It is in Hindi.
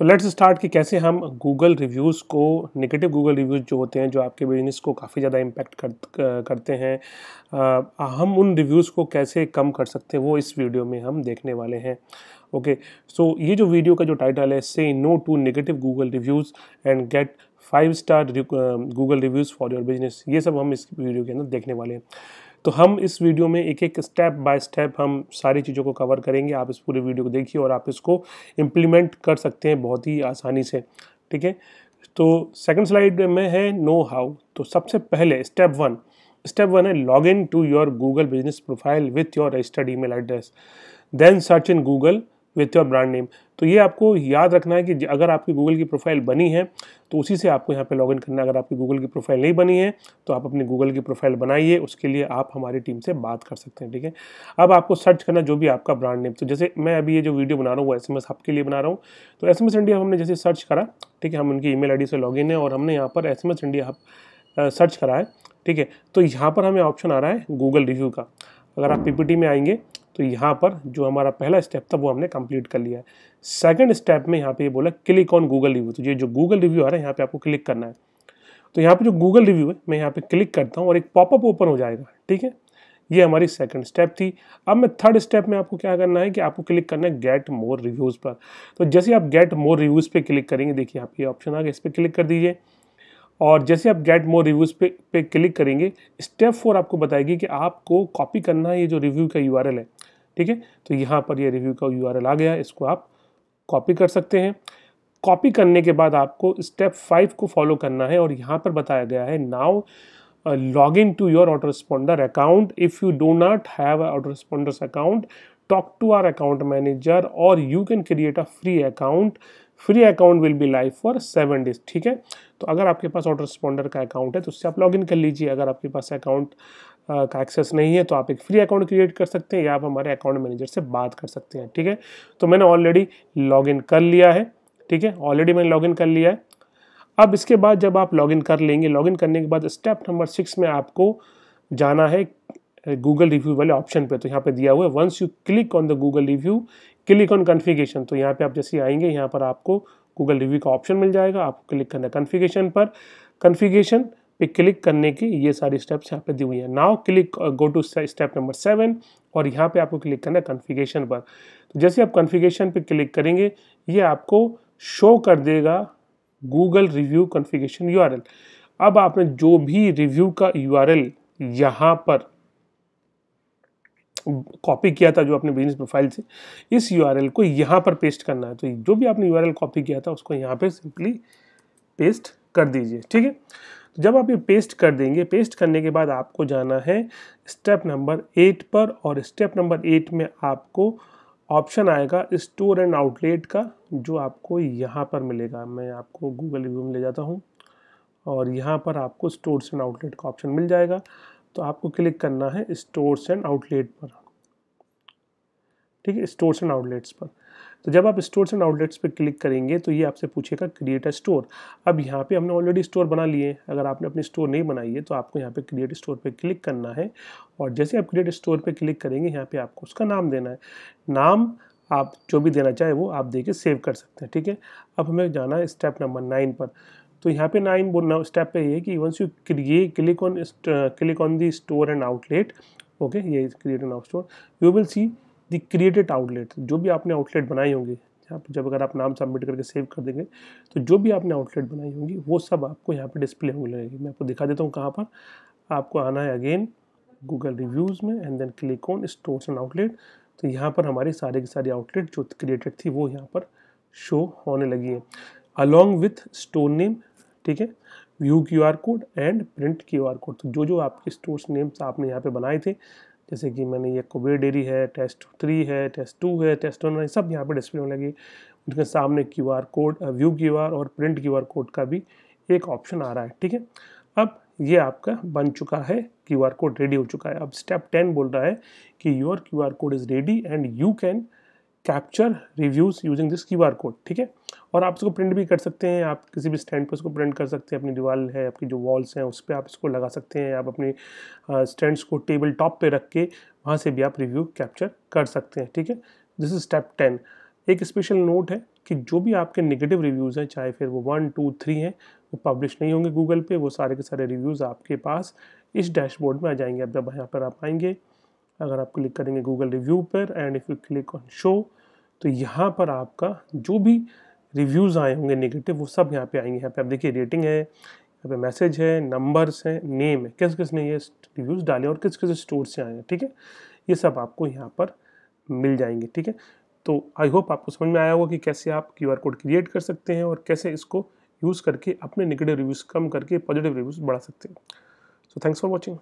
सो लेट्स स्टार्ट कि कैसे हम गूगल रिव्यूज़ को नेगेटिव गूगल रिव्यूज़ जो होते हैं जो आपके बिजनेस को काफ़ी ज़्यादा इम्पैक्ट कर, करते हैं आ, हम उन रिव्यूज़ को कैसे कम कर सकते हैं वो इस वीडियो में हम देखने वाले हैं ओके okay, सो so ये जो वीडियो का जो टाइटल है say no to negative Google reviews and get five star Google reviews for your business ये सब हम इस वीडियो के अंदर देखने वाले हैं तो हम इस वीडियो में एक एक स्टेप बाय स्टेप हम सारी चीज़ों को कवर करेंगे आप इस पूरे वीडियो को देखिए और आप इसको इम्प्लीमेंट कर सकते हैं बहुत ही आसानी से ठीक है तो सेकंड स्लाइड में है नो हाउ तो सबसे पहले स्टेप वन स्टेप वन है log in to your Google business profile with your registered email address then search in Google with your brand name तो ये आपको याद रखना है कि अगर आपकी गूगल की प्रोफाइल बनी है तो उसी से आपको यहाँ पे लॉगिन करना है अगर आपकी गूगल की प्रोफाइल नहीं बनी है तो आप अपनी गूगल की प्रोफाइल बनाइए उसके लिए आप हमारी टीम से बात कर सकते हैं ठीक है अब आपको सर्च करना जो भी आपका ब्रांड नेम तो जैसे मैं अभी ये जो वीडियो बना रहा हूँ वो एस एम एस के लिए बना रहा हूँ तो एस एम एस इंडिया हमने जैसे सर्च करा ठीक है हम उनकी ई मेल आई डी से लॉग है और हमने यहाँ पर S M S India hub search करा है ठीक है तो यहाँ पर हमें ऑप्शन आ रहा है गूगल रिव्यू का अगर आप पीपीटी में आएंगे तो यहाँ पर जो हमारा पहला स्टेप था वो हमने कंप्लीट कर लिया है सेकेंड स्टेप में यहाँ पे ये बोला क्लिक ऑन गूगल रिव्यू तो ये जो गूगल रिव्यू आ रहा है यहाँ पे आपको क्लिक करना है तो यहाँ पे जो गूगल रिव्यू है मैं यहाँ पे क्लिक करता हूँ और एक पॉपअप ओपन हो जाएगा ठीक है ये हमारी सेकंड स्टेप थी अब मैं थर्ड स्टेप में आपको क्या करना है कि आपको क्लिक करना है गेट मोर रिव्यूज़ पर तो जैसे आप गेट मोर रिव्यूज़ पर क्लिक करेंगे देखिए यहाँ पे ऑप्शन आ गया इस पर क्लिक कर दीजिए और जैसे आप गेट मोर रिव्यूज़ पे पे क्लिक करेंगे स्टेप फोर आपको बताएगी कि आपको कॉपी करना है ये जो रिव्यू का यू है ठीक है तो यहाँ पर ये रिव्यू का यू आ गया इसको आप कॉपी कर सकते हैं कॉपी करने के बाद आपको स्टेप फाइव को फॉलो करना है और यहाँ पर बताया गया है now log in to your autoresponder account if you do not have auto account talk to our account manager or you can create a free account free account will be live for seven days ठीक है तो अगर आपके पास ऑटो रिस्पॉन्डर का अकाउंट है तो उससे आप लॉगिन कर लीजिए अगर आपके पास अकाउंट का एक्सेस नहीं है तो आप एक फ्री अकाउंट क्रिएट कर सकते हैं या आप हमारे अकाउंट मैनेजर से बात कर सकते हैं ठीक है तो मैंने ऑलरेडी लॉगिन कर लिया है ठीक है ऑलरेडी मैंने लॉगिन कर लिया है अब इसके बाद जब आप लॉगिन कर लेंगे लॉगिन करने के बाद स्टेप नंबर सिक्स में आपको जाना है गूगल रिव्यू वाले ऑप्शन पे तो यहाँ पे दिया हुआ है once you click on the Google review click on configuration तो यहाँ पे आप जैसे आएंगे यहाँ पर आपको गूगल रिव्यू का ऑप्शन मिल जाएगा आपको क्लिक करना है कन्फिगेशन पर कन्फिगेशन पे क्लिक करने की ये सारी स्टेप्स यहाँ पे दी हुई हैं now click go to step number seven और यहाँ पे आपको क्लिक करना है कन्फिगेशन पर तो जैसे आप कन्फिगेशन पे क्लिक करेंगे ये आपको शो कर देगा गूगल रिव्यू कन्फिगेशन यू अब आपने जो भी रिव्यू का यू आर यहाँ पर कॉपी किया था जो अपने बिजनेस प्रोफाइल से इस यू को यहाँ पर पेस्ट करना है तो जो भी आपने यू कॉपी किया था उसको यहाँ पर सिंपली पेस्ट कर दीजिए ठीक है तो जब आप ये पेस्ट कर देंगे पेस्ट करने के बाद आपको जाना है स्टेप नंबर एट पर और स्टेप नंबर एट में आपको ऑप्शन आएगा स्टोर एंड आउटलेट का जो आपको यहाँ पर मिलेगा मैं आपको गूगल रिव्यू में ले जाता हूँ और यहाँ पर आपको स्टोर्स एंड आउटलेट का ऑप्शन मिल जाएगा तो आपको क्लिक करना है स्टोर्स एंड आउटलेट पर ठीक है स्टोर्स एंड आउटलेट्स पर तो जब आप स्टोर्स एंड आउटलेट्स पर क्लिक करेंगे तो ये आपसे पूछेगा क्रिएट अ स्टोर अब यहाँ पे हमने ऑलरेडी स्टोर बना लिए अगर आपने अपनी स्टोर नहीं बनाई है तो आपको यहाँ पे क्रिएट स्टोर पे क्लिक करना है और जैसे आप क्रिएट स्टोर पे क्लिक करेंगे यहाँ पे आपको उसका नाम देना है नाम आप जो भी देना चाहे वो आप दे के सेव कर सकते हैं ठीक है अब हमें जाना है स्टेप नंबर नाइन पर तो यहाँ पे नाइन बोल स्टेप पे ये कि वंस यू ये click on click on the store and outlet okay ये is create an out store you will see the created outlet जो भी आपने आउटलेट बनाए होंगे यहाँ जब अगर आप नाम सबमिट करके सेव कर देंगे तो जो भी आपने आउटलेट बनाई होंगी वो सब आपको यहाँ पे डिस्प्ले होने लगेगी मैं आपको दिखा देता हूँ कहाँ पर आपको आना है अगेन गूगल रिव्यूज़ में and then click on stores and outlet तो यहाँ पर हमारे सारे के सारे आउटलेट जो क्रिएटेड थी वो यहाँ पर शो होने लगी है अलॉन्ग विथ स्टोर नेम ठीक है view Q R code and print Q R code तो जो जो आपके स्टोर्स नेम्स आपने यहाँ पे बनाए थे जैसे कि मैंने ये कुबेर डेरी है टेस्ट थ्री है टेस्ट टू है टेस्ट वन सब यहाँ पे डिस्प्ले होने लगे उनके सामने Q R code view Q R और प्रिंट क्यू आर कोड का भी एक ऑप्शन आ रहा है ठीक है अब ये आपका बन चुका है क्यू आर कोड रेडी हो चुका है अब स्टेप टेन बोल रहा है कि your Q R code is ready and you can capture reviews using this Q R code ठीक है और आप इसको प्रिंट भी कर सकते हैं आप किसी भी स्टैंड पर उसको प्रिंट कर सकते हैं अपनी दीवार है आपकी जो वॉल्स हैं उस पर आप इसको लगा सकते हैं आप अपने स्टैंड्स को टेबल टॉप पे रख के वहाँ से भी आप रिव्यू कैप्चर कर सकते हैं ठीक है दिस इज स्टेप टेन एक स्पेशल नोट है कि जो भी आपके नेगेटिव रिव्यूज़ हैं चाहे फिर वो वन टू थ्री हैं वो पब्लिश नहीं होंगे गूगल पे वो सारे के सारे रिव्यूज़ आपके पास इस डैशबोर्ड में आ जाएंगे अब जब यहाँ पर आप आएंगे अगर आप क्लिक करेंगे गूगल रिव्यू पर and if you click on show तो यहाँ पर आपका जो भी रिव्यूज़ आए होंगे नेगेटिव वो सब यहाँ पे आएंगे यहाँ पे आप देखिए रेटिंग है यहाँ पे मैसेज है नंबर्स हैं नेम है किस किस ने ये रिव्यूज़ डाले और किस किस स्टोर से आए हैं ठीक है ये सब आपको यहाँ पर मिल जाएंगे ठीक है तो आई होप आपको समझ में आया होगा कि कैसे आप क्यू कोड क्रिएट कर सकते हैं और कैसे इसको यूज़ करके अपने निगेटिव रिव्यूज़ कम करके पॉजिटिव रिव्यूज़ बढ़ा सकते हैं सो थैंक्स फॉर वॉचिंग